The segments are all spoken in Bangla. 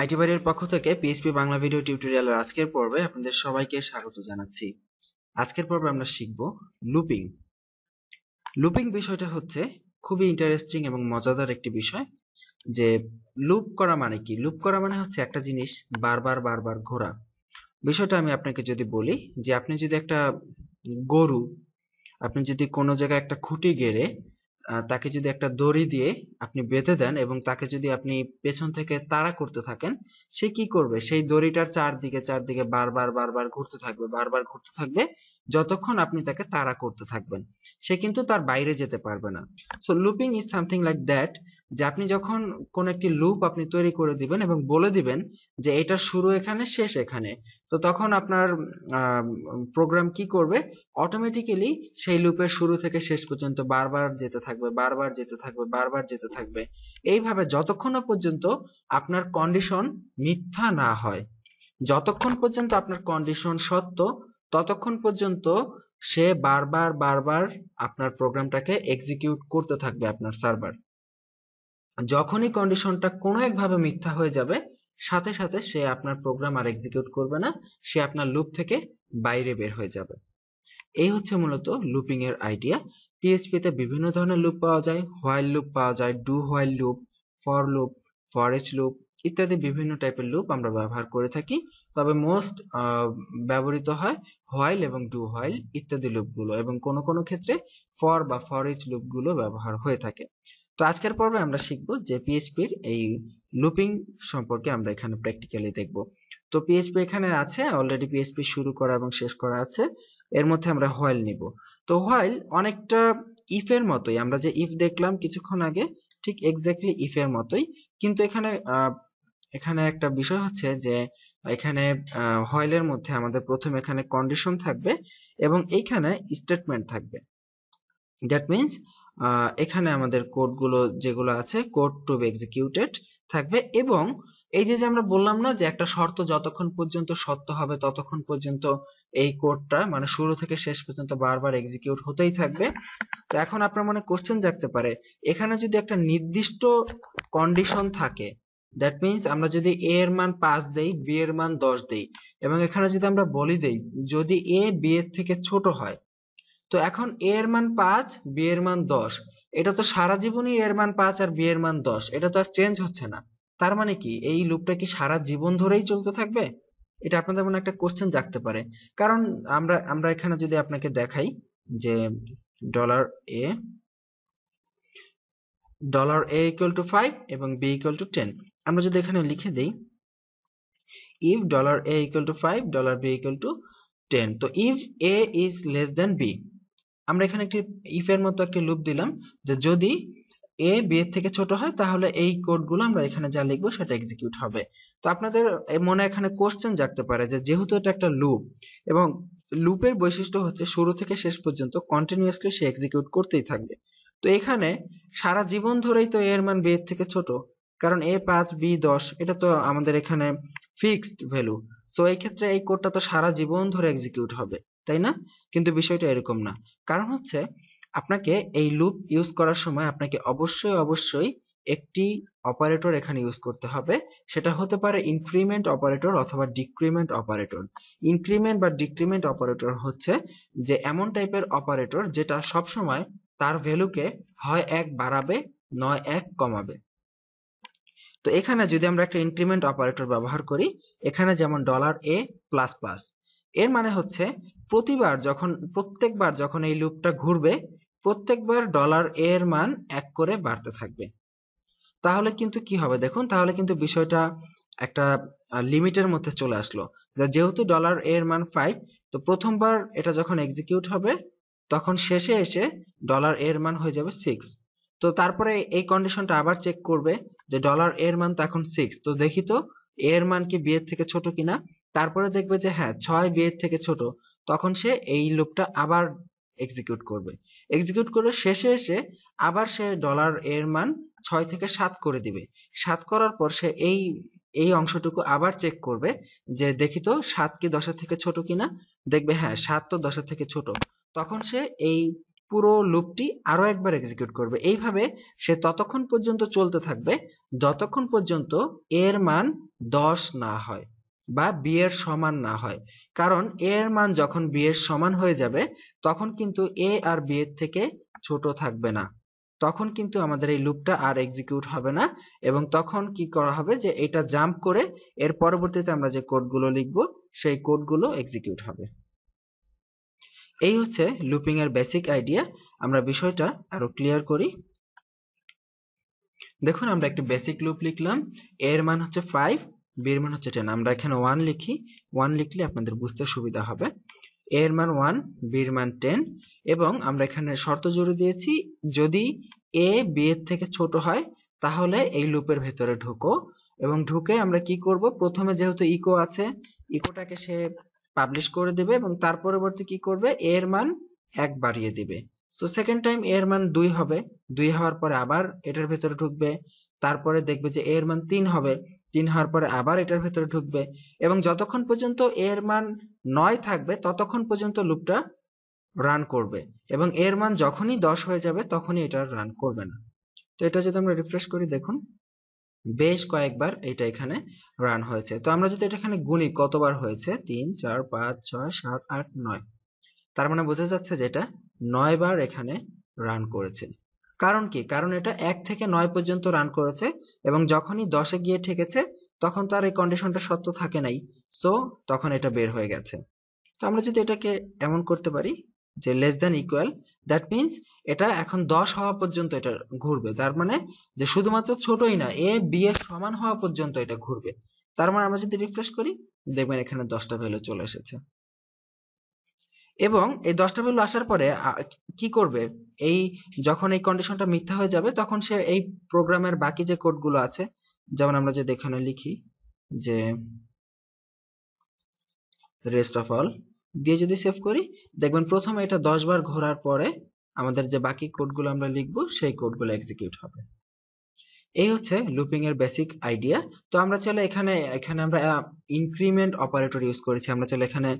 আইটি বাড়ির পক্ষ থেকে পিএসপি বাংলা ভিডিও টিউটোরিয়ালের আজকের পর্বে আপনাদের সবাইকে স্বাগত জানাচ্ছি আজকের পর্বে আমরা শিখব লুপিং লুপিং বিষয়টা হচ্ছে খুবই ইন্টারেস্টিং এবং মজাদার একটি বিষয় যে লুপ করা মানে কি লুপ করা মানে হচ্ছে একটা জিনিস বারবার বারবার ঘোরা বিষয়টা আমি আপনাকে যদি বলি যে আপনি যদি একটা গরু আপনি যদি কোনো জায়গায় একটা খুঁটি গেড়ে তাকে যদি একটা দড়ি দিয়ে আপনি বেঁধে দেন এবং তাকে যদি আপনি পেছন থেকে তাড়া করতে থাকেন সে কি করবে সেই দড়িটার চারদিকে চারদিকে বারবার বারবার ঘুরতে থাকবে বারবার ঘুরতে থাকবে যতক্ষণ আপনি তাকে তাড়া করতে থাকবেন সে কিন্তু তার বাইরে যেতে পারবে না so looping is something like that যে আপনি যখন কোন একটি লুপ আপনি তৈরি করে দিবেন এবং বলে দিবেন যে এটা শুরু এখানে শেষ এখানে তো তখন আপনার প্রোগ্রাম কি করবে অটোমেটিক্যালি সেই লুপের শুরু থেকে শেষ পর্যন্ত বারবার যেতে থাকবে বারবার যেতে থাকবে বারবার যেতে থাকবে এইভাবে যতক্ষণ পর্যন্ত আপনার কন্ডিশন মিথ্যা না হয় যতক্ষণ পর্যন্ত আপনার কন্ডিশন সত্য ততক্ষণ পর্যন্ত সে বারবার বারবার আপনার প্রোগ্রামটাকে এক্সিকিউট করতে থাকবে আপনার সার্ভার যখনই কন্ডিশনটা কোনো একভাবে মিথ্যা হয়ে যাবে সাথে সাথে সে আপনার প্রোগ্রাম আর এক্সিকিউট করবে না সে আপনার লুপ থেকে বাইরে বের হয়ে যাবে এই হচ্ছে মূলত লুপিং এর আইডিয়া পিএইচপিতে বিভিন্ন ধরনের লুপ পাওয়া যায় হোয়াইল লুপ পাওয়া যায় do while loop for loop foreach loop ইত্যাদি বিভিন্ন টাইপের লুপ আমরা ব্যবহার করে থাকি তবে মোস্ট ব্যবহৃত হয় হোয়াইল এবং ডু হোয়াইল ইত্যাদি লুপগুলো এবং কোন কোন ক্ষেত্রে ফর বা ফর ইচ লুপগুলো ব্যবহার হয়ে থাকে তো আজকের পর্বে আমরা শিখব যে পিএইচপির এই লুপিং সম্পর্কে আমরা এখানে প্র্যাকটিক্যালি দেখব তো পিএইচপি এখানে আছে অলরেডি পিএইচপি শুরু করা এবং শেষ করা আছে এর মধ্যে আমরা হোয়াইল নিব তো হোয়াইল অনেকটা ইফের মতোই আমরা যে ইফ দেখলাম কিছুক্ষণ আগে ঠিক এক্স্যাক্টলি ইফের মতোই কিন্তু এখানে এখানে একটা বিষয় হচ্ছে যে এখানে হয়েলের মধ্যে আমাদের প্রথম এখানে কন্ডিশন থাকবে এবং এইখানে স্টেটমেন্ট থাকবে দ্যাট মিনস এখানে আমাদের কোডগুলো যেগুলো আছে কোড টু বি এক্সিকিউটেড থাকবে এবং এই যে আমরা বললাম না যে একটা শর্ত যতক্ষণ পর্যন্ত সত্য হবে ততক্ষণ পর্যন্ত এই কোডটা মানে শুরু থেকে শেষ পর্যন্ত বারবার এক্সিকিউট হতেই থাকবে তো এখন আপনার মনে কোশ্চেন জাগতে পারে এখানে যদি একটা নির্দিষ্ট কন্ডিশন থাকে দ্যাট মিনস আমরা যদি এ এর মান পাঁচ দেই বি এর মান দশ দেই এবং এখানে যদি আমরা বলি দেই যদি এ বি এর থেকে ছোট হয় তো এখন এ এর মান পাঁচ বি এর মান দশ এটা তো সারা জীবনই এর মান পাঁচ আর বি এর মান দশ এটা তো আর চেঞ্জ হচ্ছে না তার মানে কি এই লুপটা কি সারা জীবন ধরেই চলতে থাকবে এটা আপনাদের মনে একটা কোশ্চেন জাগতে পারে কারণ আমরা আমরা এখানে যদি আপনাকে দেখাই যে dollar A dollar A equal to five এবং বি ইকুয়াল টু টেন আমরা যদি এখানে লিখে দেই if dollar a equal to 5 dollar b equal to 10 তো if a is less than b আমরা এখানে একটি if এর মতো একটি লুপ দিলাম যে যদি a b এর থেকে ছোট হয় তাহলে এই কোডগুলো আমরা এখানে যা লিখবো সেটা এক্সিকিউট হবে তো আপনাদের মনে এখানে কোশ্চেন জাগতে পারে যে যেহেতু এটা একটা লুপ এবং লুপের বৈশিষ্ট্য হচ্ছে শুরু থেকে শেষ পর্যন্ত কন্টিনিউয়াসলি সে এক্সিকিউট করতেই থাকবে তো এখানে সারা জীবন ধরেই তো এর মান b এর থেকে ছোট কারণ এ পাঁচ বি দশ এটা তো আমাদের এখানে ফিক্সড ভ্যালু সো এই ক্ষেত্রে এই কোডটা তো সারা জীবন ধরে এক্সিকিউট হবে তাই না কিন্তু বিষয়টা এরকম না কারণ হচ্ছে আপনাকে এই লুপ ইউজ করার সময় আপনাকে অবশ্যই অবশ্যই একটি অপারেটর এখানে ইউজ করতে হবে সেটা হতে পারে ইনক্রিমেন্ট অপারেটর অথবা ডিক্রিমেন্ট অপারেটর ইনক্রিমেন্ট বা ডিক্রিমেন্ট অপারেটর হচ্ছে যে এমন টাইপের অপারেটর যেটা সব সময় তার ভ্যালুকে হয় এক বাড়াবে নয় এক কমাবে তো এখানে যদি আমরা একটা ইনক্রিমেন্ট অপারেটর ব্যবহার করি এখানে যেমন ডলার এ প্লাস প্লাস এর মানে হচ্ছে প্রতিবার যখন প্রত্যেকবার যখন এই লুপটা ঘুরবে প্রত্যেকবার ডলার এর মান এক করে বাড়তে থাকবে তাহলে কিন্তু কি হবে দেখুন তাহলে কিন্তু বিষয়টা একটা লিমিটের মধ্যে চলে আসলো যেহেতু ডলার এর মান ফাইভ তো প্রথমবার এটা যখন এক্সিকিউট হবে তখন শেষে এসে ডলার এর মান হয়ে যাবে সিক্স তো তারপরে এই কন্ডিশনটা আবার চেক করবে যে ডলার এর মান তো এখন সিক্স তো দেখি তো এর মান কি বিয়ের থেকে ছোট কিনা তারপরে দেখবে যে হ্যাঁ ছয় বিয়ের থেকে ছোট তখন সে এই লুপটা আবার এক্সিকিউট করবে এক্সিকিউট করে শেষে এসে আবার সে ডলার এর মান ছয় থেকে সাত করে দিবে সাত করার পর সে এই এই অংশটুকু আবার চেক করবে যে দেখি তো সাত কি দশের থেকে ছোট কিনা দেখবে হ্যাঁ সাত তো দশের থেকে ছোট তখন সে এই পুরো লুপটি আরও একবার এক্সিকিউট করবে এইভাবে সে ততক্ষণ পর্যন্ত চলতে থাকবে যতক্ষণ পর্যন্ত এর মান দশ না হয় বা বিয়ের এর সমান না হয় কারণ এর মান যখন বিয়ের এর সমান হয়ে যাবে তখন কিন্তু এ আর বিয়ের এর থেকে ছোট থাকবে না তখন কিন্তু আমাদের এই লুপটা আর এক্সিকিউট হবে না এবং তখন কি করা হবে যে এটা জাম্প করে এর পরবর্তীতে আমরা যে কোডগুলো লিখব সেই কোডগুলো এক্সিকিউট হবে এই হচ্ছে লুপিং এর বেসিক আইডিয়া আমরা বিষয়টা আরো ক্লিয়ার করি দেখুন আমরা একটি বেসিক লুপ লিখলাম এর মান হচ্ছে ফাইভ এর মান হচ্ছে টেন আমরা এখানে ওয়ান লিখি ওয়ান লিখলে আপনাদের বুঝতে সুবিধা হবে এর মান ওয়ান এর মান টেন এবং আমরা এখানে শর্ত জুড়ে দিয়েছি যদি এ বি এর থেকে ছোট হয় তাহলে এই লুপের ভেতরে ঢুকো এবং ঢুকে আমরা কি করব প্রথমে যেহেতু ইকো আছে ইকোটাকে সে পাবলিশ করে দেবে এবং তার পরবর্তী কি করবে এর মান এক বাড়িয়ে দিবে সো সেকেন্ড টাইম এর মান দুই হবে দুই হওয়ার পরে আবার এটার ভেতরে ঢুকবে তারপরে দেখবে যে এর মান তিন হবে তিন হওয়ার পরে আবার এটার ভেতরে ঢুকবে এবং যতক্ষণ পর্যন্ত এর মান নয় থাকবে ততক্ষণ পর্যন্ত লুপটা রান করবে এবং এর মান যখনই দশ হয়ে যাবে তখনই এটা রান করবে না তো এটা যদি আমরা রিফ্রেশ করি দেখুন বেশ কয়েকবার এটা এখানে রান হয়েছে তো আমরা যদি এটা এখানে গুণি কতবার হয়েছে তিন চার পাঁচ ছয় সাত আট নয় তার মানে বোঝা যাচ্ছে যে এটা নয় বার এখানে রান করেছে কারণ কি কারণ এটা এক থেকে নয় পর্যন্ত রান করেছে এবং যখনই দশে গিয়ে ঠেকেছে তখন তার এই কন্ডিশনটা সত্য থাকে নাই সো তখন এটা বের হয়ে গেছে তো আমরা যদি এটাকে এমন করতে পারি যে less than equal that means এটা এখন দশ হওয়া পর্যন্ত এটা ঘুরবে তার মানে যে শুধুমাত্র ছোটই না এ বি এর সমান হওয়া পর্যন্ত এটা ঘুরবে তার মানে আমরা যদি রিফ্রেশ করি দেখবেন এখানে দশটা ভ্যালু চলে এসেছে এবং এই দশটা ভ্যালু আসার পরে কি করবে এই যখন এই কন্ডিশনটা মিথ্যা হয়ে যাবে তখন সে এই প্রোগ্রামের বাকি যে কোডগুলো আছে যেমন আমরা যদি এখানে লিখি যে রেস্ট অফ অল দিয়ে যদি সেভ করি দেখবেন প্রথমে এটা দশবার ঘোরার পরে আমাদের যে বাকি কোডগুলো আমরা লিখব সেই কোডগুলো এক্সিকিউট হবে এই হচ্ছে লুপিং এর বেসিক আইডিয়া তো আমরা চলে এখানে এখানে আমরা ইনক্রিমেন্ট অপারেটর ইউজ করেছি আমরা চলে এখানে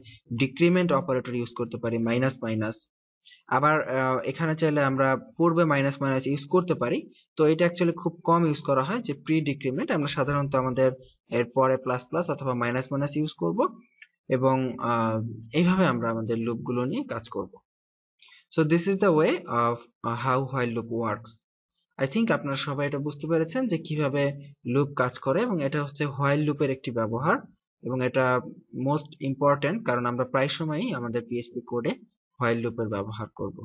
ডিক্রিমেন্ট অপারেটর ইউজ করতে পারি মাইনাস মাইনাস আবার এখানে চাইলে আমরা পূর্বে মাইনাস মাইনাস ইউজ করতে পারি তো এটা অ্যাকচুয়ালি খুব কম ইউজ করা হয় যে প্রি ডিক্রিমেন্ট আমরা সাধারণত আমাদের এর পরে প্লাস প্লাস অথবা মাইনাস মাইনাস ইউজ করব এবং এইভাবে আমরা আমাদের লুপগুলো নিয়ে কাজ করব so this is the way of how while loop works I think আপনারা সবাই এটা বুঝতে পেরেছেন যে কিভাবে লুপ কাজ করে এবং এটা হচ্ছে হোয়াইল লুপের একটি ব্যবহার এবং এটা মোস্ট ইম্পর্টেন্ট কারণ আমরা প্রায় সময়ই আমাদের পিএসপি কোডে হোয়াইল লুপের ব্যবহার করব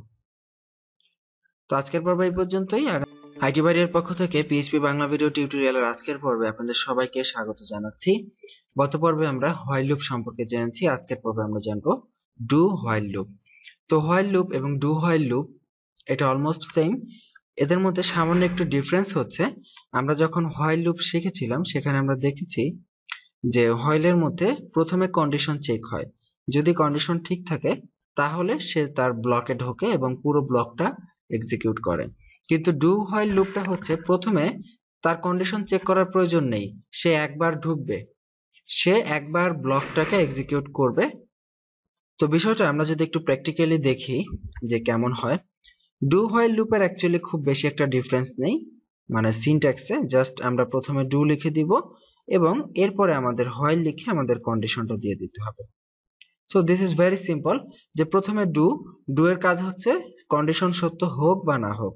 তো আজকের পর্ব এই পর্যন্তই আইটি বাড়ির পক্ষ থেকে পিএইচপি বাংলা ভিডিও টিউটোরিয়ালের আজকের পর্বে আপনাদের সবাইকে স্বাগত জানাচ্ছি গত পর্বে আমরা হোয়াইল লুপ সম্পর্কে জেনেছি আজকের পর্বে আমরা জানব ডু হোয়াইল লুপ তো হোয়াইল লুপ এবং ডু হোয়াইল লুপ এটা অলমোস্ট সেম এদের মধ্যে সামান্য একটু ডিফারেন্স হচ্ছে আমরা যখন হোয়াইল লুপ শিখেছিলাম সেখানে আমরা দেখেছি যে হোয়াইলের মধ্যে প্রথমে কন্ডিশন চেক হয় যদি কন্ডিশন ঠিক থাকে তাহলে সে তার ব্লকে ঢোকে এবং পুরো ব্লকটা এক্সিকিউট করে কিন্তু ডু হোয়াইল লুপটা হচ্ছে প্রথমে তার কন্ডিশন চেক করার প্রয়োজন নেই সে একবার ঢুকবে সে একবার ব্লকটাকে এক্সিকিউট করবে তো বিষয়টা আমরা যদি একটু প্র্যাকটিক্যালি দেখি যে কেমন হয় ডু হোয়াইল লুপের অ্যাকচুয়ালি খুব বেশি একটা ডিফারেন্স নেই মানে সিনট্যাক্সে জাস্ট আমরা প্রথমে ডু লিখে দিব এবং এরপরে আমাদের হোয়াইল লিখে আমাদের কন্ডিশনটা দিয়ে দিতে হবে so this is very simple যে প্রথমে ডু ডু এর কাজ হচ্ছে কন্ডিশন সত্য হোক বা না হোক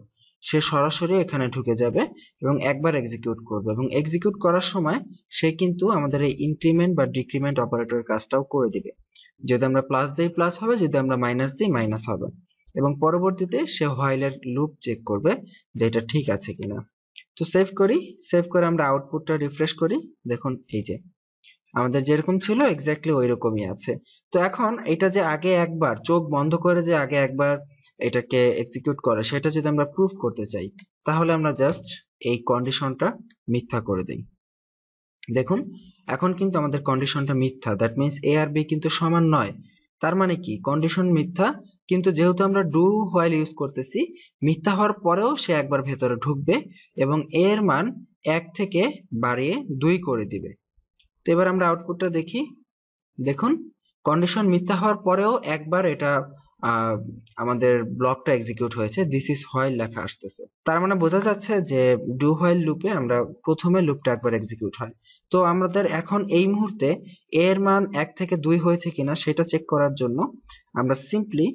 সে সরাসরি এখানে ঢুকে যাবে এবং একবার এক্সিকিউট করবে এবং এক্সিকিউট করার সময় সে কিন্তু আমাদের এই ইনক্রিমেন্ট বা ডিক্রিমেন্ট অপারেটরের কাজটাও করে দিবে যদি আমরা প্লাস দিই প্লাস হবে যদি আমরা মাইনাস দিই মাইনাস হবে এবং পরবর্তীতে সে হোয়াইলের লুপ চেক করবে যে এটা ঠিক আছে কিনা তো সেভ করি সেভ করে আমরা আউটপুটটা রিফ্রেশ করি দেখুন এই যে আমাদের যেরকম ছিল এক্স্যাক্টলি ওই রকমই আছে তো এখন এটা যে আগে একবার চোখ বন্ধ করে যে আগে একবার এটাকে এক্সিকিউট করে সেটা যদি আমরা প্রুফ করতে চাই তাহলে আমরা জাস্ট এই কন্ডিশনটা মিথ্যা করে দিই দেখুন এখন কিন্তু আমাদের কন্ডিশনটা মিথ্যা দ্যাট মিনস এ আর বি কিন্তু সমান নয় তার মানে কি কন্ডিশন মিথ্যা কিন্তু যেহেতু আমরা ডু হোয়াইল ইউজ করতেছি মিথ্যা হওয়ার পরেও সে একবার ভেতরে ঢুকবে এবং এ এর মান এক থেকে বাড়িয়ে দুই করে দিবে তো এবার আমরা আউটপুটটা দেখি দেখুন কন্ডিশন মিথ্যা হওয়ার পরেও একবার এটা আমাদের ব্লকটা এক্সিকিউট হয়েছে দিস ইজ হোয়াইল লেখা আসতেছে তার মানে বোঝা যাচ্ছে যে ডু হোয়াইল লুপে আমরা প্রথমে লুপটা একবার এক্সিকিউট হয় তো আমাদের এখন এই মুহূর্তে এর মান এক থেকে দুই হয়েছে কিনা সেটা চেক করার জন্য আমরা সিম্পলি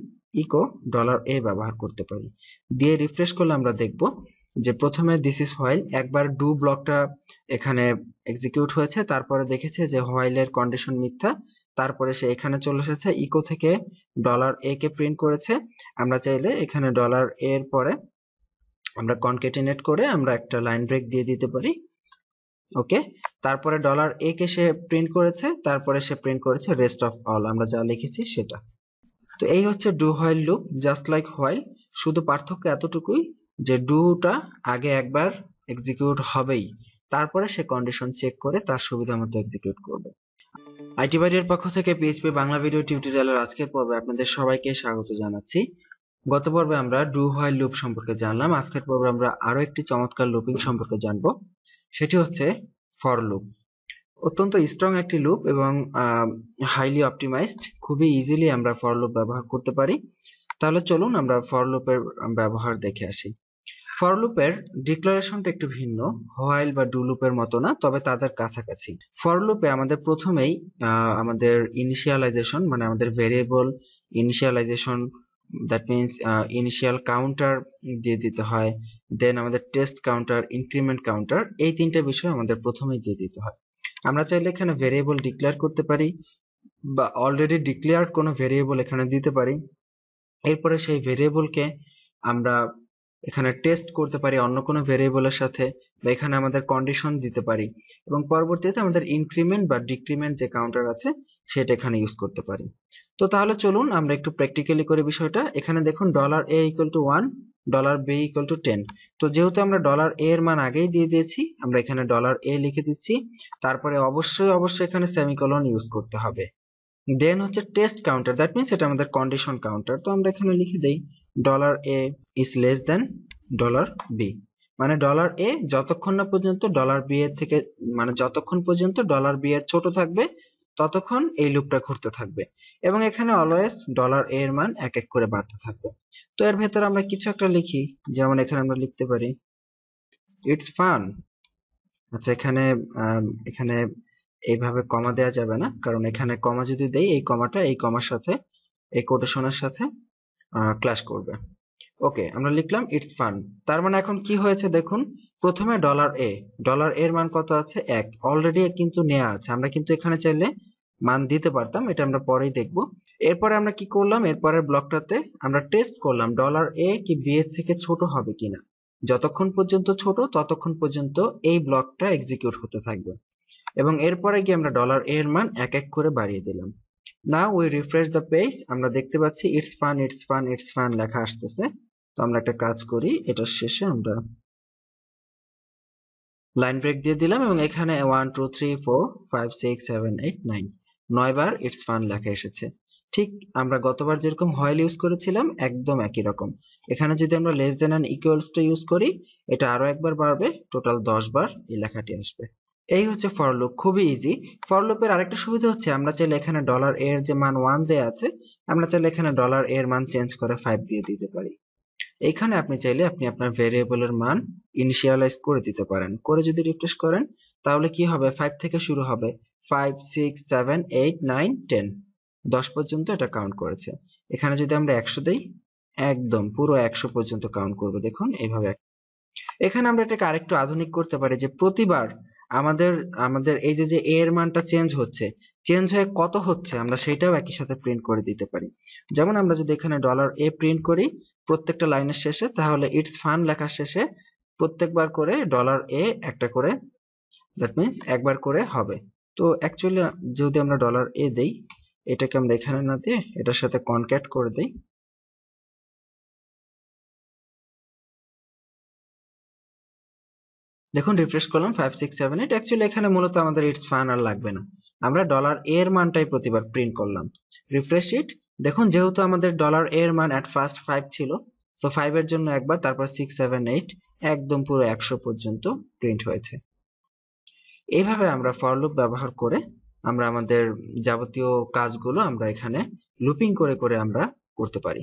ইকো ডলার এ ব্যবহার করতে পারি দিয়ে রিফ্রেশ করলে আমরা দেখব যে প্রথমে দিস ইজ হোয়াইল একবার ডু ব্লকটা এখানে এক্সিকিউট হয়েছে তারপরে দেখেছে যে হোয়াইলের কন্ডিশন মিথ্যা তারপরে সে এখানে চলে এসেছে ইকো থেকে ডলার এ কে প্রিন্ট করেছে আমরা চাইলে এখানে ডলার এর পরে আমরা কনকেটিনেট করে আমরা একটা লাইন ব্রেক দিয়ে দিতে পারি ওকে তারপরে ডলার এ কে সে প্রিন্ট করেছে তারপরে সে প্রিন্ট করেছে রেস্ট অফ অল আমরা যা লিখেছি সেটা তো এই হচ্ছে do while loop just like while শুধু পার্থক্য এতটুকুই যে ডুটা আগে একবার এক্সিকিউট হবেই তারপরে সে কন্ডিশন চেক করে তার সুবিধা মতো এক্সিকিউট করবে আইটি বাড়ির পক্ষ থেকে পিএইচপি বাংলা ভিডিও টিউটোরিয়ালের আজকের পর্বে আপনাদের সবাইকে স্বাগত জানাচ্ছি গত পর্বে আমরা ডু হোয়াইল লুপ সম্পর্কে জানলাম আজকের পর্বে আমরা আরো একটি চমৎকার লুপিং সম্পর্কে জানব সেটি হচ্ছে ফর লুপ অত্যন্ত স্ট্রং একটি লুপ এবং হাইলি অপটিমাইজড খুবই ইজিলি আমরা ফর লুপ ব্যবহার করতে পারি তাহলে চলুন আমরা ফর লুপের ব্যবহার দেখে আসি ফর লুপের ডিক্লারেশনটা একটু ভিন্ন হোয়াইল বা ডু লুপের মতো না তবে তাদের কাছাকাছি ফর লুপে আমাদের প্রথমেই আমাদের ইনিশিয়ালাইজেশন মানে আমাদের variable initialization that means initial counter দিয়ে দিতে হয় দেন আমাদের টেস্ট কাউন্টার ইনক্রিমেন্ট কাউন্টার এই তিনটা বিষয় আমাদের প্রথমেই দিয়ে দিতে হয় আমরা চাইলে এখানে ভেরিয়েবল ডিক্লেয়ার করতে পারি বা অলরেডি ডিক্লেয়ার কোনো ভেরিয়েবল এখানে দিতে পারি এরপরে সেই ভেরিয়েবলকে আমরা এখানে টেস্ট করতে পারি অন্য কোনো ভেরিয়েবলের সাথে বা এখানে আমাদের কন্ডিশন দিতে পারি এবং পরবর্তীতে আমাদের ইনক্রিমেন্ট বা ডিক্রিমেন্ট যে কাউন্টার আছে সেটা এখানে ইউজ করতে পারি তো তাহলে চলুন আমরা একটু প্র্যাকটিক্যালি করে বিষয়টা এখানে দেখুন dollar A equal to one dollar B equal to ten তো যেহেতু আমরা ডলার এ এর মান আগেই দিয়ে দিয়েছি আমরা এখানে ডলার এ লিখে দিচ্ছি তারপরে অবশ্যই অবশ্যই এখানে সেমিকোলন ইউজ করতে হবে দেন হচ্ছে টেস্ট কাউন্টার দ্যাট মিনস এটা আমাদের কন্ডিশন কাউন্টার তো আমরা এখানে লিখে দেই dollar A is less than dollar B মানে ডলার এ যতক্ষণ না পর্যন্ত ডলার বি এর থেকে মানে যতক্ষণ পর্যন্ত ডলার বি এর ছোট থাকবে ততক্ষণ এই লুপটা ঘুরতে থাকবে এবং এখানে অলওয়েজ ডলার এ এর মান এক এক করে বাড়তে থাকবে তো এর ভেতরে আমরা কিছু একটা লিখি যেমন এখানে আমরা লিখতে পারি ইটস ফান আচ্ছা এখানে এখানে এইভাবে কমা দেয়া যাবে না কারণ এখানে কমা যদি দেই এই কমাটা এই কমার সাথে এই কোটেশনের সাথে ক্লাস করবে ওকে আমরা লিখলাম ইটস ফান তার মানে এখন কি হয়েছে দেখুন প্রথমে ডলার এ ডলার এর মান কত আছে এক অলরেডি কিন্তু নেওয়া আছে আমরা কিন্তু এখানে চাইলে মান দিতে পারতাম এটা আমরা পরেই দেখব এরপরে আমরা কি করলাম এরপরের ব্লকটাতে আমরা টেস্ট করলাম ডলার এ কি বি এর থেকে ছোট হবে কিনা যতক্ষণ পর্যন্ত ছোট ততক্ষণ পর্যন্ত এই ব্লকটা এক্সিকিউট হতে থাকবে এবং এরপরে গিয়ে আমরা ডলার এ এর মান এক এক করে বাড়িয়ে দিলাম না উই রিফ্রেশ দ্য পেজ আমরা দেখতে পাচ্ছি it's fun it's fun it's fun লেখা আসতেছে তো আমরা একটা কাজ করি এটার শেষে আমরা লাইন ব্রেক দিয়ে দিলাম এবং এখানে one two three four five six seven eight nine নয়বার ইটস ফান লেখা এসেছে ঠিক আমরা গতবার যেরকম হয়েল ইউজ করেছিলাম একদম একই রকম এখানে যদি আমরা less than and equals to use করি এটা আরো একবার বাড়বে টোটাল দশ বার এই লেখাটি আসবে এই হচ্ছে ফর লুপ খুবই ইজি ফর লুপের আরেকটা সুবিধা হচ্ছে আমরা চাইলে এখানে ডলার এর যে মান ওয়ান দেয়া আছে আমরা চাইলে এখানে ডলার এর মান চেঞ্জ করে ফাইভ দিয়ে দিতে পারি এখানে আপনি চাইলে আপনি আপনার ভেরিয়েবলের মান ইনিশিয়ালাইজ করে দিতে পারেন করে যদি রিফ্রেশ করেন তাহলে কি হবে ফাইভ থেকে শুরু হবে five six seven eight nine ten দশ পর্যন্ত এটা কাউন্ট করেছে এখানে যদি আমরা একশো দিই একদম পুরো একশো পর্যন্ত কাউন্ট করবে দেখুন এইভাবে এখানে আমরা এটাকে আরেকটু আধুনিক করতে পারি যে প্রতিবার আমাদের আমাদের এই যে যে এ এর মানটা চেঞ্জ হচ্ছে চেঞ্জ হয়ে কত হচ্ছে আমরা সেটাও একই সাথে প্রিন্ট করে দিতে পারি যেমন আমরা যদি এখানে ডলার এ প্রিন্ট করি প্রত্যেকটা লাইনের শেষে তাহলে ইটস ফান লেখার শেষে প্রত্যেকবার করে ডলার এ একটা করে দ্যাট মিনস একবার করে হবে তো অ্যাকচুয়ালি যদি আমরা ডলার এ দেই এটাকে আমরা এখানে না দিয়ে এটার সাথে কনক্যাট করে দিই দেখুন রিফ্রেশ করলাম five six seven eight actually এখানে মূলত আমাদের ইটস ফাইন আর লাগবে না আমরা ডলার এর মানটাই প্রতিবার প্রিন্ট করলাম রিফ্রেশ ইট দেখুন যেহেতু আমাদের ডলার এর মান অ্যাট ফার্স্ট ফাইভ ছিল সো ফাইভের জন্য একবার তারপর সিক্স সেভেন এইট একদম পুরো একশো পর্যন্ত প্রিন্ট হয়েছে এইভাবে আমরা ফর লুপ ব্যবহার করে আমরা আমাদের যাবতীয় কাজগুলো আমরা এখানে লুপিং করে করে আমরা করতে পারি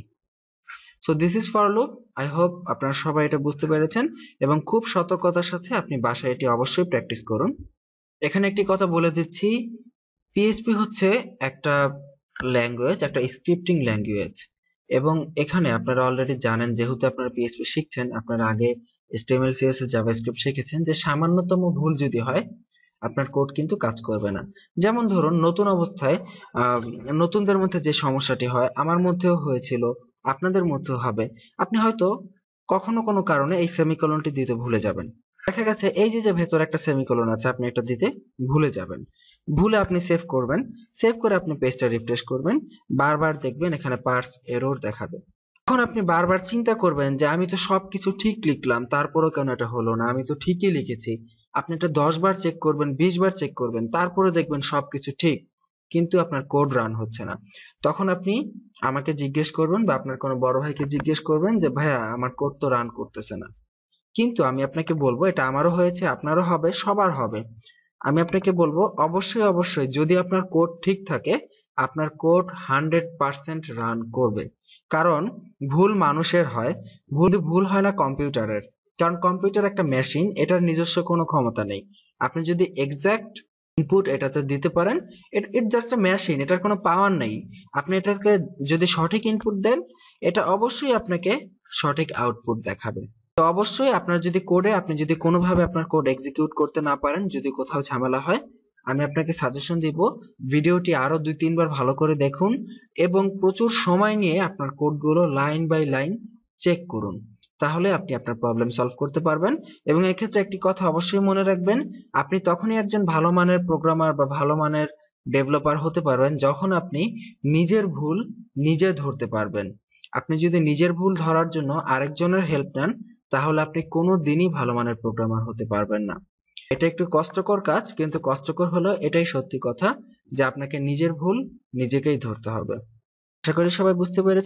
so this is for loop I hope আপনারা সবাই এটা বুঝতে পেরেছেন এবং খুব সতর্কতার সাথে আপনি বাসায় এটি অবশ্যই প্র্যাকটিস করুন এখানে একটি কথা বলে দিচ্ছি পিএইচপি হচ্ছে একটা ল্যাঙ্গুয়েজ একটা স্ক্রিপ্টিং ল্যাঙ্গুয়েজ এবং এখানে আপনারা অলরেডি জানেন যেহেতু আপনারা পিএইচপি শিখছেন আপনারা আগে HTML জাভা জাভাস্ক্রিপ্ট শিখেছেন যে সামান্যতম ভুল যদি হয় আপনার কোড কিন্তু কাজ করবে না যেমন ধরুন নতুন অবস্থায় নতুনদের মধ্যে যে সমস্যাটি হয় আমার মধ্যেও হয়েছিল আপনাদের মধ্যে হবে আপনি হয়তো কখনো কোনো কারণে এই সেমিকলনটি দিতে ভুলে যাবেন দেখা গেছে এই যে যে ভেতরে একটা সেমিকলন আছে আপনি এটা দিতে ভুলে যাবেন ভুলে আপনি সেভ করবেন সেভ করে আপনি পেজটা রিফ্রেশ করবেন বারবার দেখবেন এখানে পার্স এরর দেখাবে এখন আপনি বারবার চিন্তা করবেন যে আমি তো সবকিছু ঠিক লিখলাম তারপরেও কেন এটা হলো না আমি তো ঠিকই লিখেছি আপনি এটা দশ বার চেক করবেন বিশ বার চেক করবেন তারপরে দেখবেন সবকিছু ঠিক কিন্তু আপনার কোড রান হচ্ছে না তখন আপনি আমাকে জিজ্ঞেস করবেন বা আপনার কোনো বড় ভাইকে জিজ্ঞেস করবেন যে ভাইয়া আমার কোড তো রান করতেছে না কিন্তু আমি আপনাকে বলবো এটা আমারও হয়েছে আপনারও হবে সবার হবে আমি আপনাকে বলবো অবশ্যই অবশ্যই যদি আপনার কোড ঠিক থাকে আপনার কোড হান্ড্রেড পার্সেন্ট রান করবে কারণ ভুল মানুষের হয় ভুল ভুল হয় না কম্পিউটারের কারণ কম্পিউটার একটা মেশিন এটার নিজস্ব কোনো ক্ষমতা নেই আপনি যদি এক্সাক্ট ইনপুট এটাতে দিতে পারেন ইট জাস্ট এ মেশিন এটার কোনো পাওয়ার নেই আপনি এটাকে যদি সঠিক ইনপুট দেন এটা অবশ্যই আপনাকে সঠিক আউটপুট দেখাবে তো অবশ্যই আপনার যদি কোডে আপনি যদি কোনোভাবে আপনার কোড এক্সিকিউট করতে না পারেন যদি কোথাও ঝামেলা হয় আমি আপনাকে সাজেশন দিব ভিডিওটি আরো দুই তিনবার ভালো করে দেখুন এবং প্রচুর সময় নিয়ে আপনার কোডগুলো লাইন বাই লাইন চেক করুন তাহলে আপনি আপনার প্রবলেম সলভ করতে পারবেন এবং এক্ষেত্রে একটি কথা অবশ্যই মনে রাখবেন আপনি তখনই একজন ভালো মানের প্রোগ্রামার বা ভালো মানের ডেভেলপার হতে পারবেন যখন আপনি নিজের ভুল নিজে ধরতে পারবেন আপনি যদি নিজের ভুল ধরার জন্য আরেকজনের হেল্প নেন তাহলে আপনি কোনো দিনই ভালো মানের প্রোগ্রামার হতে পারবেন না এটা একটু কষ্টকর কাজ কিন্তু কষ্টকর হলো এটাই সত্যি কথা যে আপনাকে নিজের ভুল নিজেকেই ধরতে হবে আশা করি সবাই বুঝতে পেরেছে